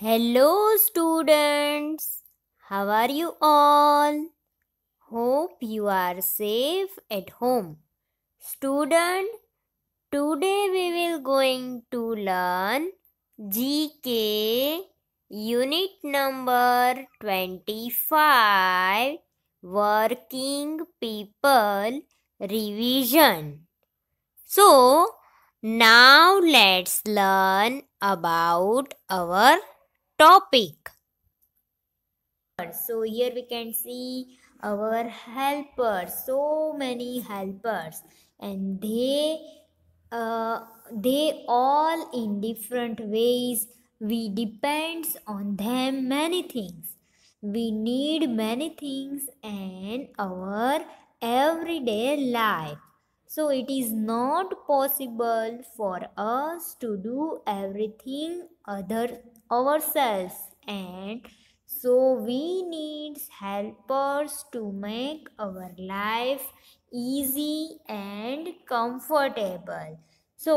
Hello students, how are you all? Hope you are safe at home. Student, today we will going to learn GK unit number 25 working people revision. So, now let's learn about our topic. So here we can see our helpers, so many helpers and they uh, they all in different ways we depends on them many things we need many things in our everyday life so it is not possible for us to do everything other ourselves and so we need helpers to make our life easy and comfortable. So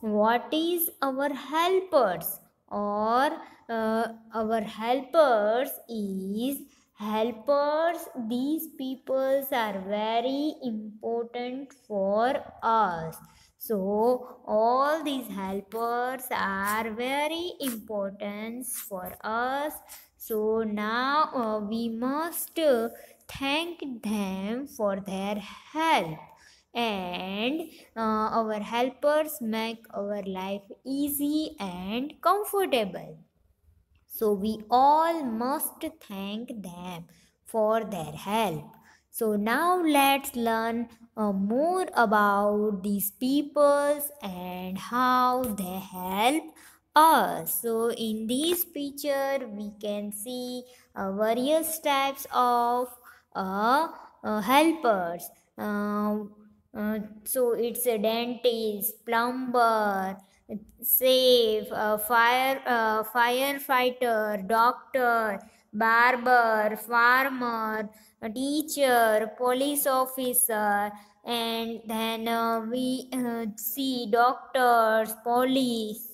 what is our helpers or uh, our helpers is helpers these peoples are very important for us so all these helpers are very important for us so now uh, we must uh, thank them for their help and uh, our helpers make our life easy and comfortable so we all must thank them for their help. So now let's learn uh, more about these peoples and how they help us. So in this picture we can see uh, various types of uh, uh helpers. Um, uh, so it's a dentist, plumber, save, uh, fire, uh, firefighter, doctor, barber, farmer, teacher, police officer, and then uh, we uh, see doctors, police,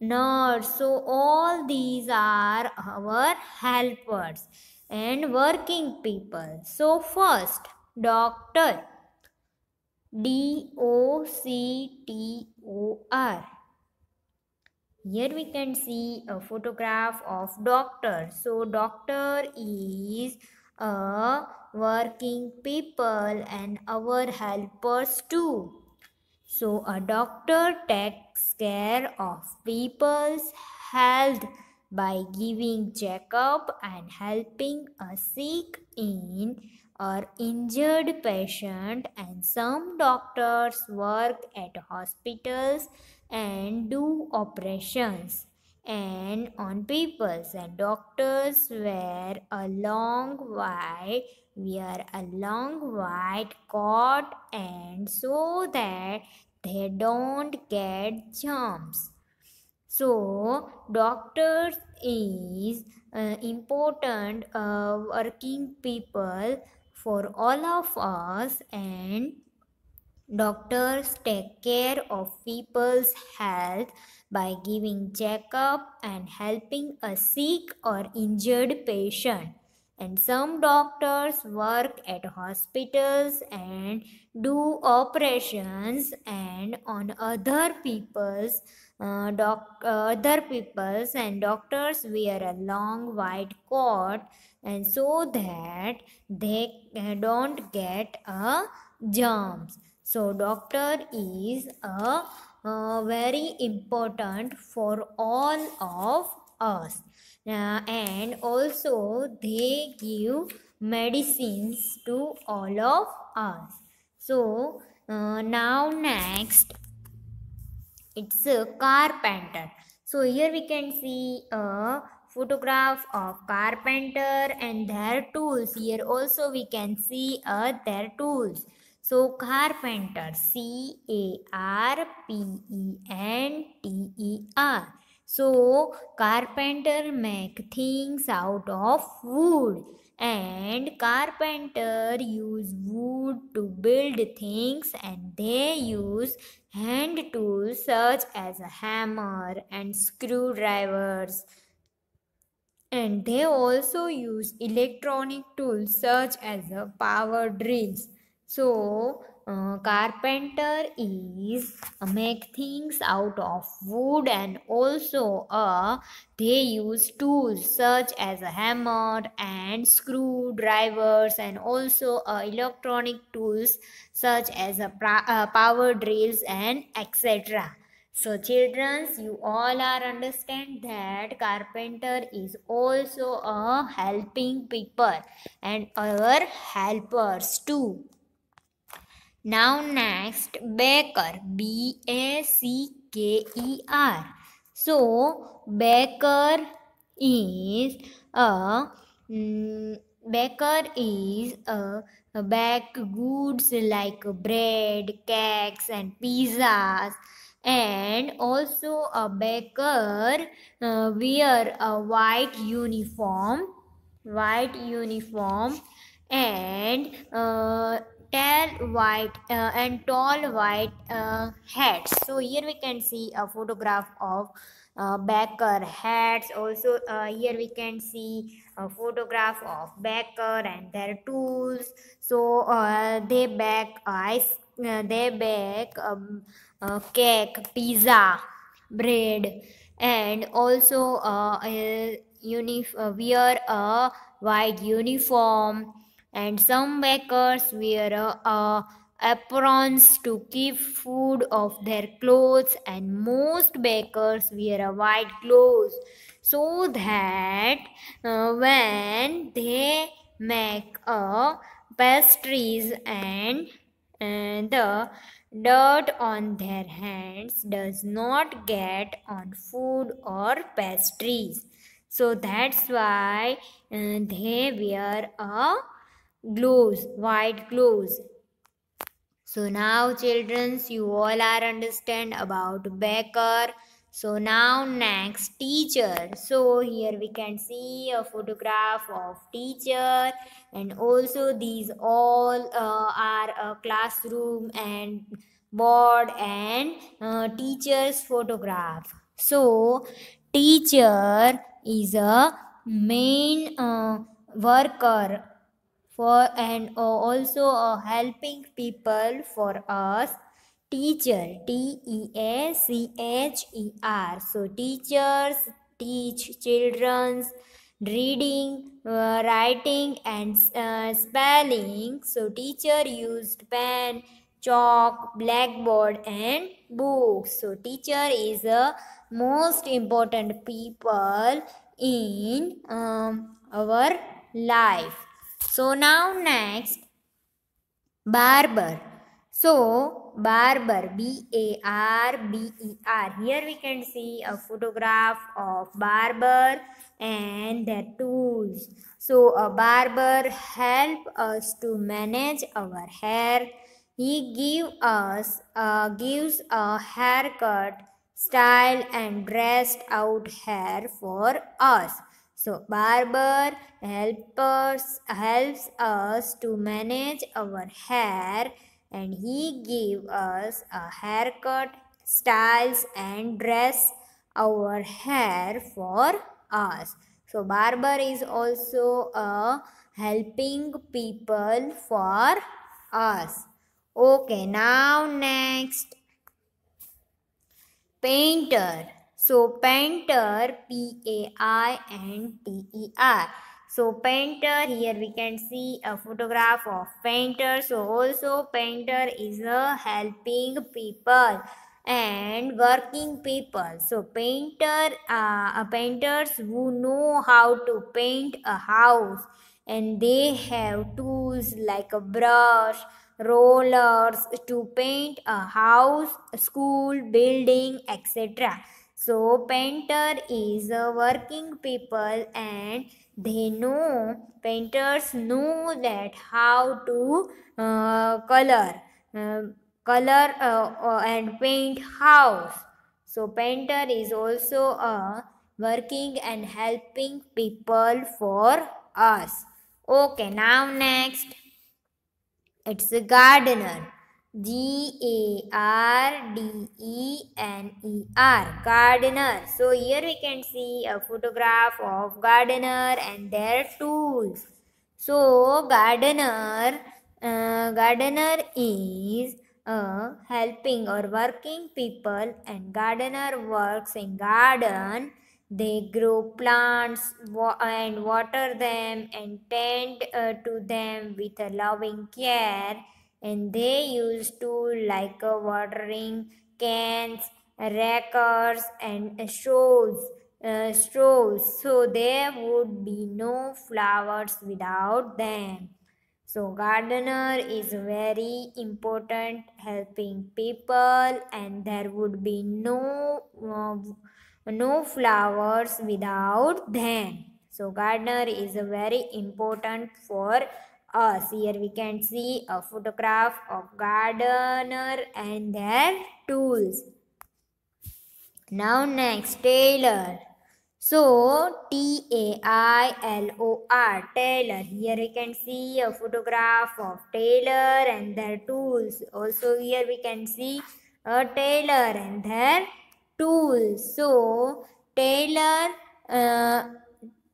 nurse. So all these are our helpers and working people. So first, doctor. D O C T O R here we can see a photograph of doctor so doctor is a working people and our helpers too so a doctor takes care of people's health by giving checkup and helping a sick in or injured patient and some doctors work at hospitals and do operations and on papers and doctors wear a long white wear a long white coat and so that they don't get jumps so doctors is uh, important uh, working people for all of us and Doctors take care of people's health by giving checkup and helping a sick or injured patient. And some doctors work at hospitals and do operations and on other people's uh, doc, other people's and doctors wear a long white coat and so that they uh, don't get a uh, germs so doctor is a uh, very important for all of us uh, and also they give medicines to all of us. So uh, now next it's a carpenter. So here we can see a photograph of carpenter and their tools. Here also we can see uh, their tools. So carpenter C A R P E N T E R. So carpenter make things out of wood and carpenter use wood to build things and they use hand tools such as a hammer and screwdrivers and they also use electronic tools such as a power drills so, uh, carpenter is make things out of wood and also uh, they use tools such as a hammer and screwdrivers and also uh, electronic tools such as a uh, power drills and etc. So children, you all are understand that carpenter is also a helping people and our helpers too. Now next baker B A C K E R. So baker is a mm, baker is a, a bake goods like bread, cakes and pizzas and also a baker uh, wear a white uniform white uniform and uh, tail white uh, and tall white uh, hats so here we can see a photograph of uh, baker hats also uh, here we can see a photograph of baker and their tools so uh, they bake ice uh, they bake um, cake pizza bread and also uh, uh, wear a white uniform and some bakers wear a, a aprons to keep food off their clothes and most bakers wear a white clothes so that uh, when they make a pastries and uh, the dirt on their hands does not get on food or pastries so that's why uh, they wear a gloves white gloves so now childrens you all are understand about baker so now next teacher so here we can see a photograph of teacher and also these all uh, are a uh, classroom and board and uh, teacher's photograph so teacher is a main uh, worker for and uh, also uh, helping people for us teacher t e a c h e r so teachers teach children's reading uh, writing and uh, spelling so teacher used pen chalk blackboard and books so teacher is the most important people in um, our life so now next barber. So barber B A R B E R. Here we can see a photograph of barber and their tools. So a barber help us to manage our hair. He give us uh, gives a haircut style and dressed out hair for us. So barber helps, helps us to manage our hair and he gives us a haircut, styles and dress our hair for us. So barber is also a helping people for us. Okay, now next. Painter. So painter, P-A-I-N-T-E-R. So painter, here we can see a photograph of painter. So also painter is a helping people and working people. So painter, uh, painters who know how to paint a house and they have tools like a brush, rollers to paint a house, school, building, etc. So painter is a working people and they know painters know that how to uh, color uh, color uh, uh, and paint house. So painter is also a working and helping people for us. Okay, now next it's a gardener. G A R D E N E R gardener so here we can see a photograph of gardener and their tools so gardener uh, gardener is uh, helping or working people and gardener works in garden they grow plants and water them and tend uh, to them with a loving care and they used to like uh, watering cans, rackers and uh, straws. Uh, straws so there would be no flowers without them so gardener is very important helping people and there would be no uh, no flowers without them so gardener is very important for us. Uh, here we can see a photograph of gardener and their tools. Now next, tailor. So, T-A-I-L-O-R, Taylor. Here we can see a photograph of Taylor and their tools. Also, here we can see a tailor and their tools. So, Taylor uh,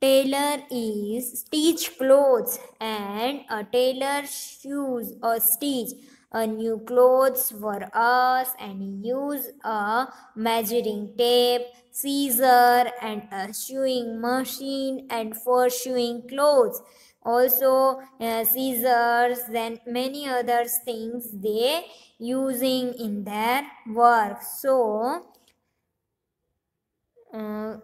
tailor is stitch clothes and a tailor shoes or stitch a new clothes for us and use a measuring tape scissor and a sewing machine and for sewing clothes also uh, scissors and many other things they using in their work so uh,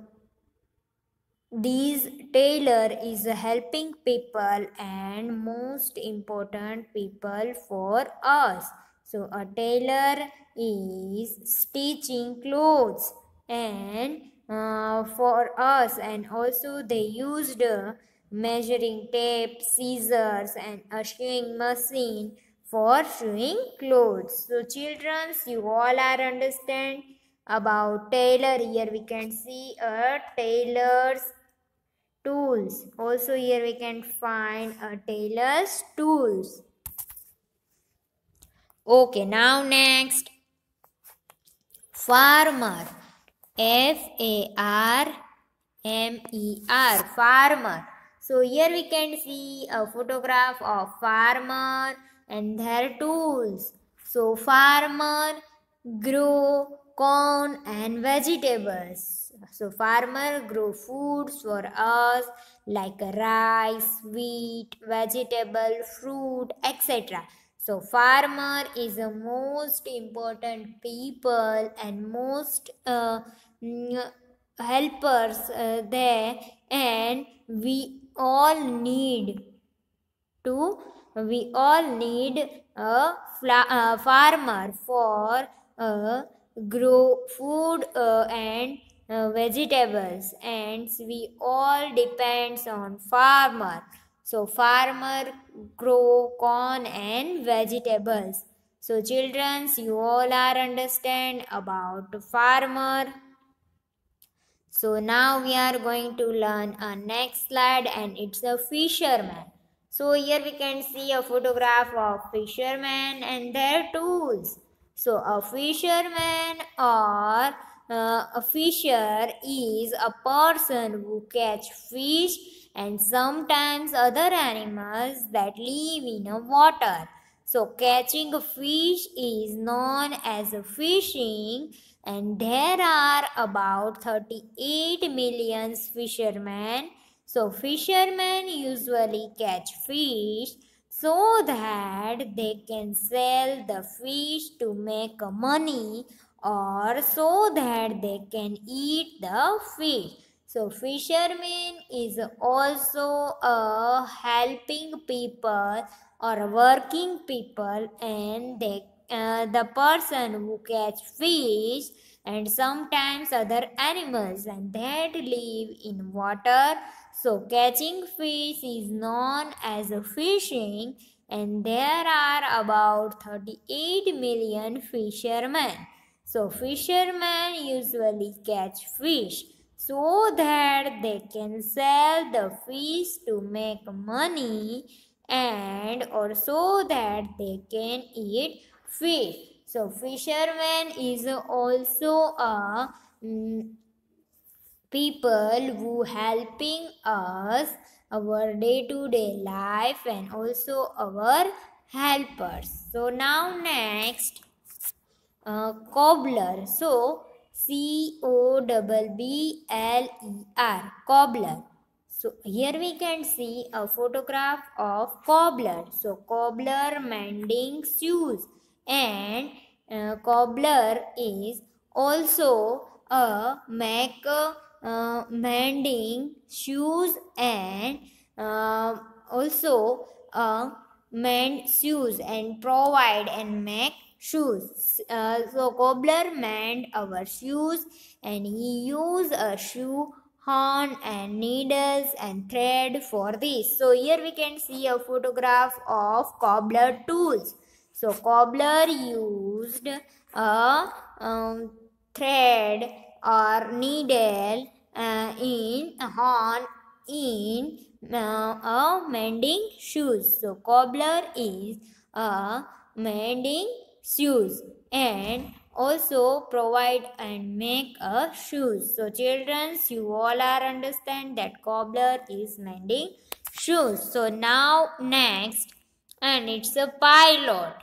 these tailor is helping people and most important people for us so a tailor is stitching clothes and uh, for us and also they used uh, measuring tape scissors and a sewing machine for sewing clothes so children you all are understand about tailor here we can see a tailor's tools. Also here we can find a uh, tailor's tools. Okay, now next. Farmer. F-A-R-M-E-R. Farmer. So here we can see a photograph of farmer and their tools. So farmer grow corn and vegetables. So farmer grow foods for us like rice, wheat, vegetable, fruit, etc. So farmer is the most important people and most uh, helpers uh, there and we all need to we all need a, uh, farmer for a uh, grow food uh, and uh, vegetables and we all depends on farmer so farmer grow corn and vegetables so children you all are understand about farmer so now we are going to learn a next slide and it's a fisherman so here we can see a photograph of fisherman and their tools so a fisherman or uh, a fisher is a person who catch fish and sometimes other animals that live in a water. So catching a fish is known as fishing and there are about 38 million fishermen. So fishermen usually catch fish so that they can sell the fish to make money or so that they can eat the fish. So fisherman is also a helping people or working people and they uh, the person who catch fish and sometimes other animals and that live in water so catching fish is known as fishing and there are about 38 million fishermen. So fishermen usually catch fish so that they can sell the fish to make money and or so that they can eat fish. So fisherman is also a mm, people who helping us our day to day life and also our helpers so now next uh, cobbler so c o b b l e r cobbler so here we can see a photograph of cobbler so cobbler mending shoes and uh, cobbler is also a maker uh, mending shoes and uh, also uh, mend shoes and provide and make shoes. Uh, so cobbler mend our shoes and he use a shoe horn and needles and thread for this. So here we can see a photograph of cobbler tools. So cobbler used a um, thread or needle uh, in horn in uh, a mending shoes. So cobbler is a mending shoes and also provide and make a shoes. So children, you all are understand that cobbler is mending shoes. So now next and it's a pilot.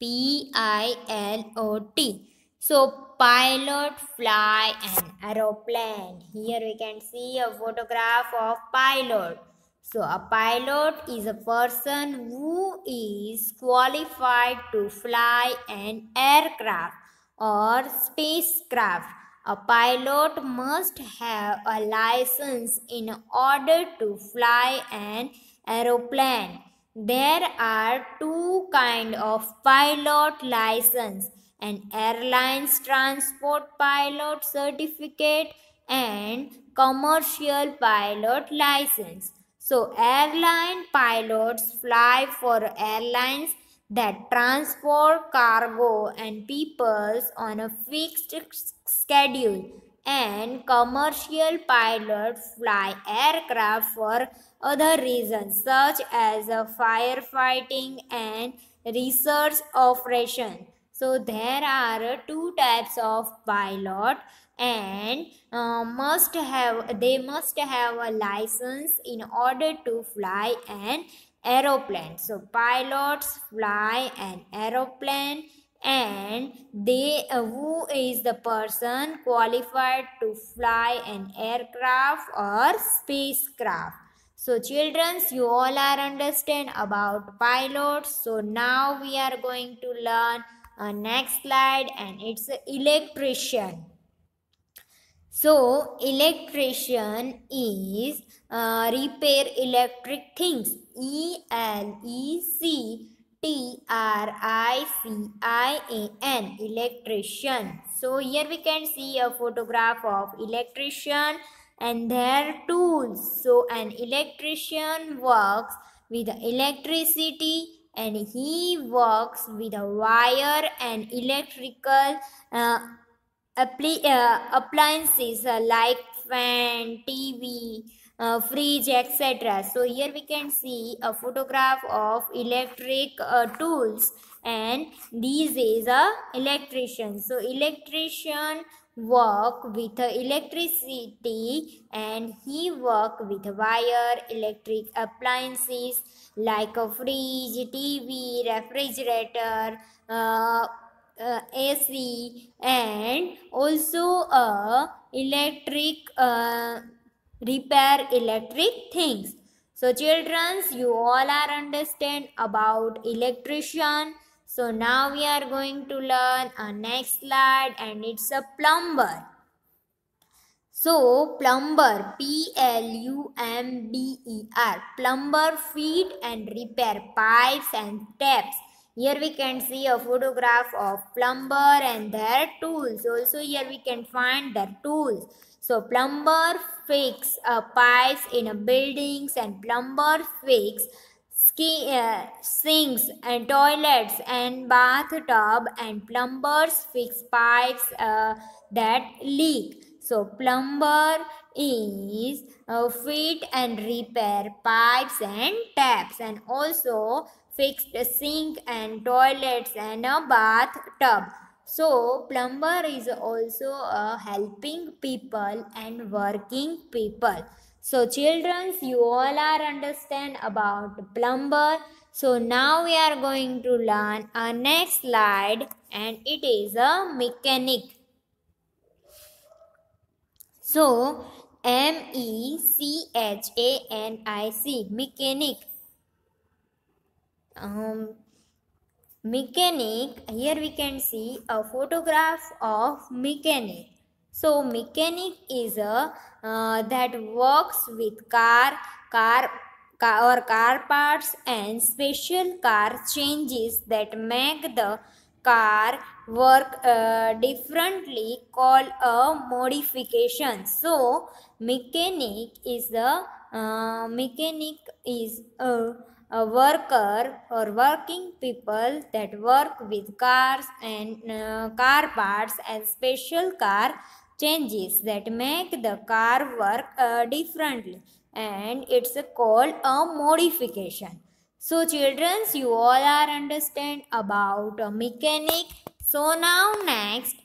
P-I-L-O-T. So pilot fly an aeroplane. Here we can see a photograph of pilot. So a pilot is a person who is qualified to fly an aircraft or spacecraft. A pilot must have a license in order to fly an aeroplane. There are two kind of pilot license an airlines transport pilot certificate and commercial pilot license. So airline pilots fly for airlines that transport cargo and people on a fixed schedule and commercial pilots fly aircraft for other reasons such as firefighting and research operations. So there are two types of pilot and uh, must have they must have a license in order to fly an aeroplane. So pilots fly an aeroplane and they uh, who is the person qualified to fly an aircraft or spacecraft. So childrens, you all are understand about pilots. So now we are going to learn a uh, next slide and it's electrician so electrician is uh, repair electric things e l e c T R I C I A N electrician. So here we can see a photograph of electrician and their tools. So an electrician works with electricity and he works with a wire and electrical uh, appli- uh, appliances uh, like fan, TV, uh, fridge, etc. So here we can see a photograph of electric uh, tools and these is a electrician. So electrician work with electricity and he work with wire electric appliances like a fridge tv refrigerator uh, uh, ac and also a electric uh, repair electric things so children you all are understand about electrician so now we are going to learn a next slide and it's a plumber. So plumber P L U M B E R plumber feed and repair pipes and taps. Here we can see a photograph of plumber and their tools. Also here we can find their tools. So plumber fix a pipes in a buildings and plumber fix ski, uh, sinks and toilets and bathtub and plumbers fix pipes uh, that leak. So plumber is uh, fit and repair pipes and taps and also fix sink and toilets and a bathtub. So plumber is also uh, helping people and working people. So children, you all are understand about plumber. So now we are going to learn our next slide and it is a mechanic. So M E C H A N I C mechanic. Um, mechanic. Here we can see a photograph of mechanic. So mechanic is a uh, that works with car, car, or car parts and special car changes that make the car work uh, differently called a modification. So mechanic is a uh, mechanic is a, a, worker or working people that work with cars and uh, car parts and special car changes that make the car work uh, differently and it's called a modification. So children, you all are understand about a mechanic. So now next,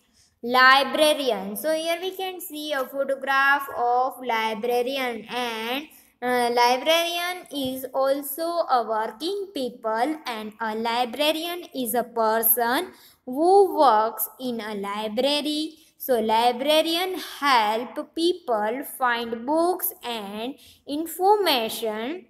librarian. So here we can see a photograph of librarian and uh, librarian is also a working people and a librarian is a person who works in a library so librarian help people find books and information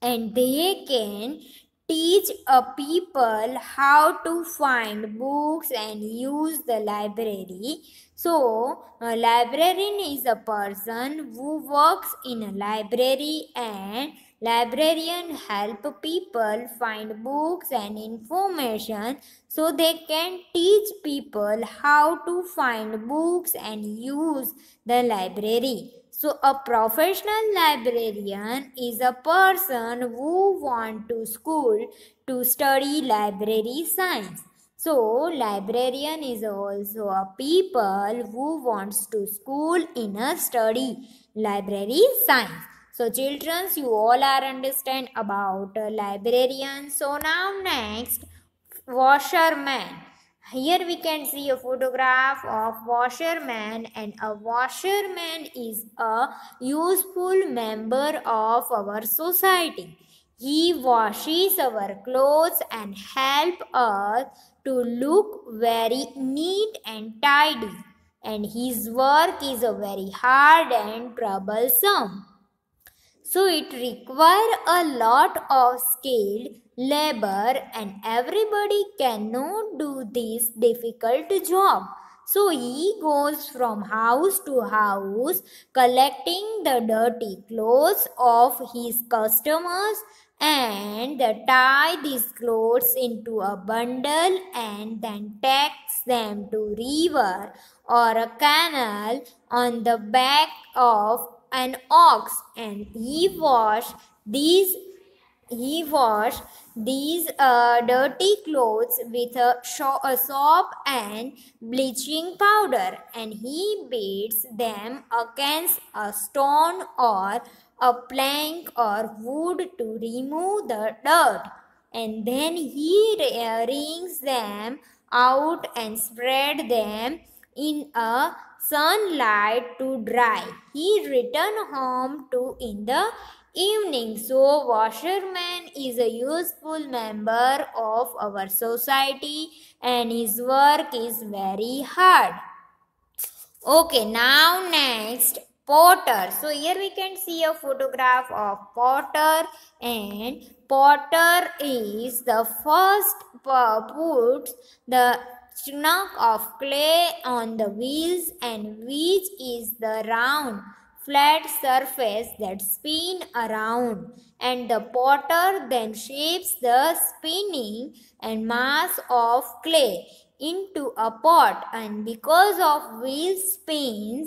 and they can teach a people how to find books and use the library so a librarian is a person who works in a library and Librarian help people find books and information so they can teach people how to find books and use the library. So a professional librarian is a person who went to school to study library science. So, librarian is also a people who wants to school in a study library science. So children, you all are understand about uh, librarian. So now next, washerman. Here we can see a photograph of washerman and a washerman is a useful member of our society. He washes our clothes and help us to look very neat and tidy. And his work is a very hard and troublesome. So it require a lot of skilled labor and everybody cannot do this difficult job. So he goes from house to house collecting the dirty clothes of his customers and tie these clothes into a bundle and then takes them to river or a canal on the back of an ox and he wash these he wash these uh, dirty clothes with a, a soap and bleaching powder and he beats them against a stone or a plank or wood to remove the dirt and then he uh, wrings them out and spread them in a sunlight to dry. He returned home to in the evening. So washerman is a useful member of our society and his work is very hard. Okay, now next Potter. So here we can see a photograph of Potter and Potter is the first put the chunk of clay on the wheels and which is the round flat surface that spin around and the potter then shapes the spinning and mass of clay into a pot and because of wheel spins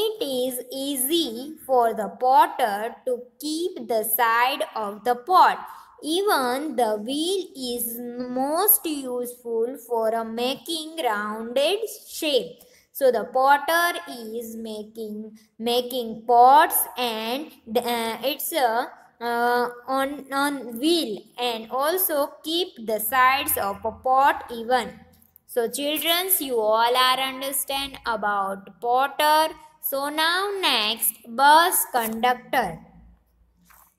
it is easy for the potter to keep the side of the pot even the wheel is most useful for making rounded shape. So the potter is making making pots and uh, it's a uh, uh, on on wheel and also keep the sides of a pot even. So childrens, you all are understand about potter. So now next bus conductor.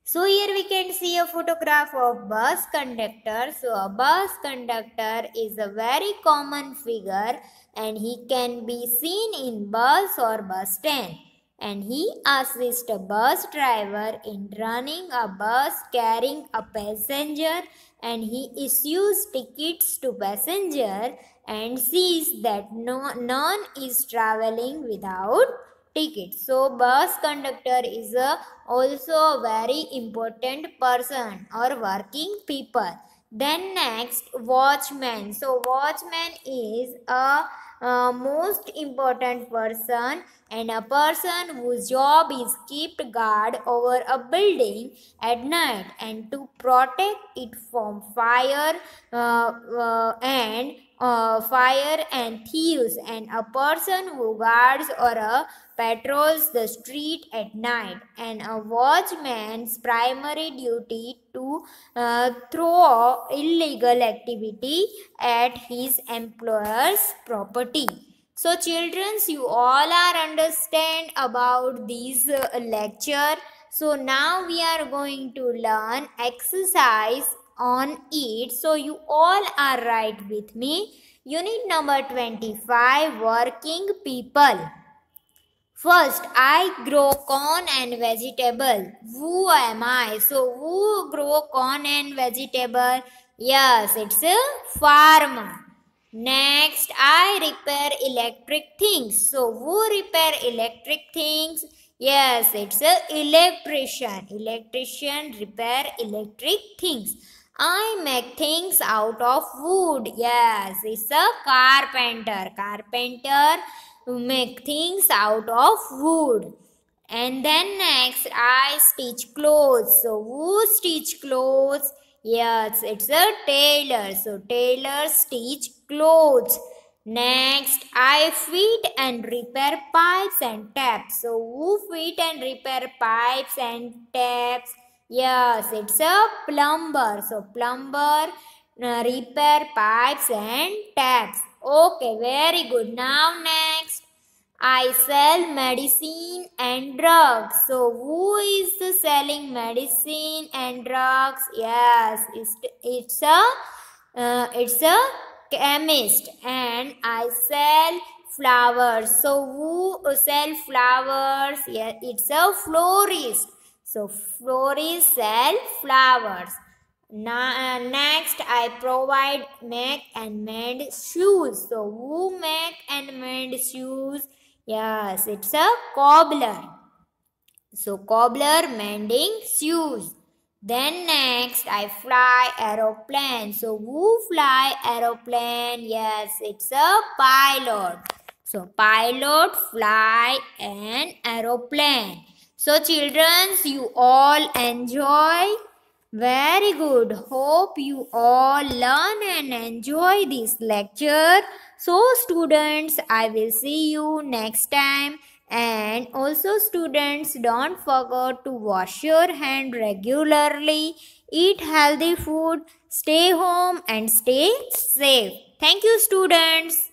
So here we can see a photograph of bus conductor. So a bus conductor is a very common figure and he can be seen in bus or bus stand. And he assists a bus driver in running a bus carrying a passenger and he issues tickets to passenger and sees that no, none is traveling without ticket. So bus conductor is a, also a very important person or working people. Then next watchman. So watchman is a uh, most important person and a person whose job is keep guard over a building at night and to protect it from fire uh, uh, and uh, fire and thieves and a person who guards or a patrols the street at night and a watchman's primary duty to uh, throw illegal activity at his employer's property. So children, you all are understand about this uh, lecture. So now we are going to learn exercise on it. So you all are right with me. Unit number 25, working people. First, I grow corn and vegetable. Who am I? So, who grow corn and vegetable? Yes, it's a farmer. Next, I repair electric things. So, who repair electric things? Yes, it's a electrician. Electrician repair electric things. I make things out of wood. Yes, it's a carpenter. Carpenter make things out of wood. And then next, I stitch clothes. So, who stitch clothes? Yes, it's a tailor. So, tailor stitch clothes. Next, I fit and repair pipes and taps. So, who fit and repair pipes and taps? Yes, it's a plumber. So, plumber uh, repair pipes and taps. Okay, very good. Now next, I sell medicine and drugs. So who is selling medicine and drugs? Yes, it's, a uh, it's a chemist and I sell flowers. So who uh, sell flowers? Yeah, it's a florist. So florist sell flowers. Now uh, next, I provide make and mend shoes. So, who make and mend shoes? Yes, it's a cobbler. So, cobbler mending shoes. Then next, I fly aeroplane. So, who fly aeroplane? Yes, it's a pilot. So, pilot fly an aeroplane. So, children, you all enjoy. Very good. Hope you all learn and enjoy this lecture. So students, I will see you next time. And also students, don't forget to wash your hand regularly. Eat healthy food. Stay home and stay safe. Thank you students.